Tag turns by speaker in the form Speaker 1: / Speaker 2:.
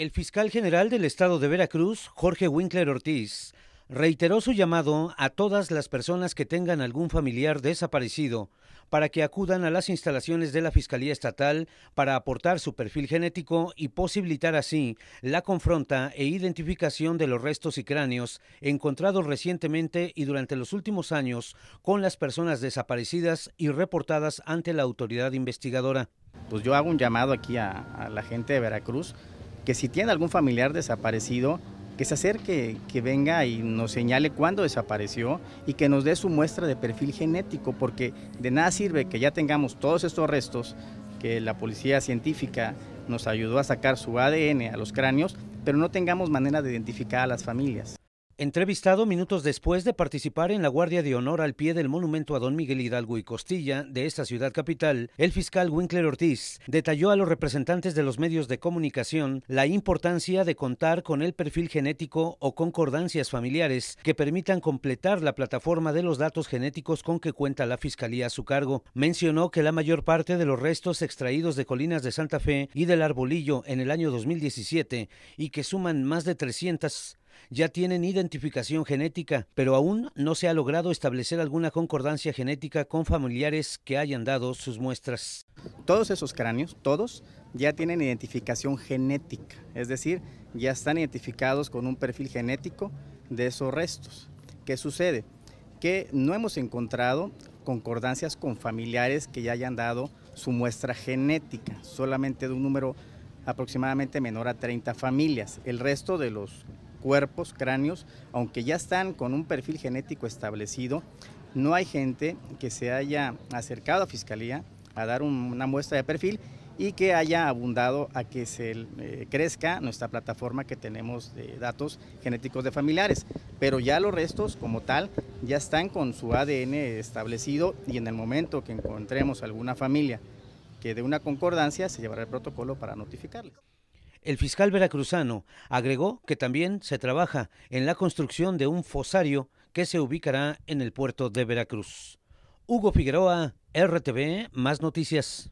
Speaker 1: El fiscal general del estado de Veracruz, Jorge Winkler Ortiz, reiteró su llamado a todas las personas que tengan algún familiar desaparecido para que acudan a las instalaciones de la Fiscalía Estatal para aportar su perfil genético y posibilitar así la confronta e identificación de los restos y cráneos encontrados recientemente y durante los últimos años con
Speaker 2: las personas desaparecidas y reportadas ante la autoridad investigadora. Pues yo hago un llamado aquí a, la gente de Veracruz que si tiene algún familiar desaparecido, que se acerque, que venga y nos señale cuándo desapareció y que nos dé su muestra de perfil genético, porque de nada sirve que ya tengamos todos estos restos que la policía científica nos ayudó a sacar su ADN a los cráneos, pero no tengamos manera de identificar a las familias. Entrevistado minutos después de participar en la Guardia de Honor al pie del
Speaker 1: monumento a don Miguel Hidalgo y Costilla de esta ciudad capital, el fiscal Winkler Ortiz detalló a los representantes de los medios de comunicación la importancia de contar con el perfil genético o concordancias familiares que permitan completar la plataforma de los datos genéticos con que cuenta la fiscalía a su cargo. Mencionó que la mayor parte de los restos extraídos de colinas de Santa Fe y del Arbolillo en el año 2017 y que suman más de 300 ya tienen identificación genética, pero aún no se ha logrado establecer alguna
Speaker 2: concordancia genética con familiares que hayan dado sus muestras. Todos esos cráneos, todos, ya tienen identificación genética, es decir, ya están identificados con un perfil genético de esos restos. ¿Qué sucede? Que no hemos encontrado concordancias con familiares que ya hayan dado su muestra genética, solamente de un número aproximadamente menor a 30 familias. El resto de los cuerpos, cráneos, aunque ya están con un perfil genético establecido, no hay gente que se haya acercado a Fiscalía a dar una muestra de perfil y que haya abundado a que se eh, crezca nuestra plataforma que tenemos de datos genéticos de familiares. Pero ya los restos como tal ya están con su ADN establecido y en el momento que encontremos alguna familia que dé una concordancia se llevará el protocolo para notificarles. El fiscal veracruzano agregó que también
Speaker 1: se trabaja en la construcción de un fosario que se ubicará en el puerto de Veracruz. Hugo Figueroa, RTV, más noticias.